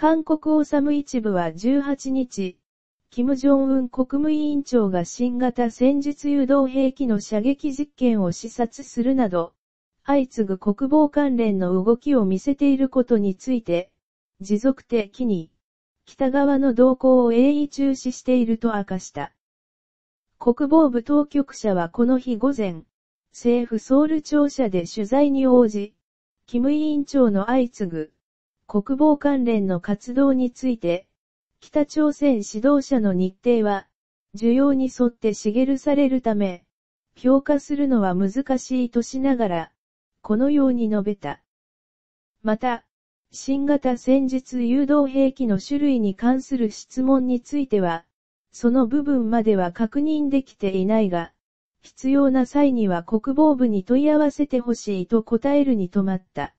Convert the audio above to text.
韓国治む一部は18日、金正恩国務委員長が新型戦術誘導兵器の射撃実験を視察するなど、相次ぐ国防関連の動きを見せていることについて、持続的に、北側の動向を鋭意中止していると明かした。国防部当局者はこの日午前、政府ソウル庁舎で取材に応じ、キム委員長の相次ぐ、国防関連の活動について、北朝鮮指導者の日程は、需要に沿って茂るされるため、評価するのは難しいとしながら、このように述べた。また、新型戦術誘導兵器の種類に関する質問については、その部分までは確認できていないが、必要な際には国防部に問い合わせてほしいと答えるに止まった。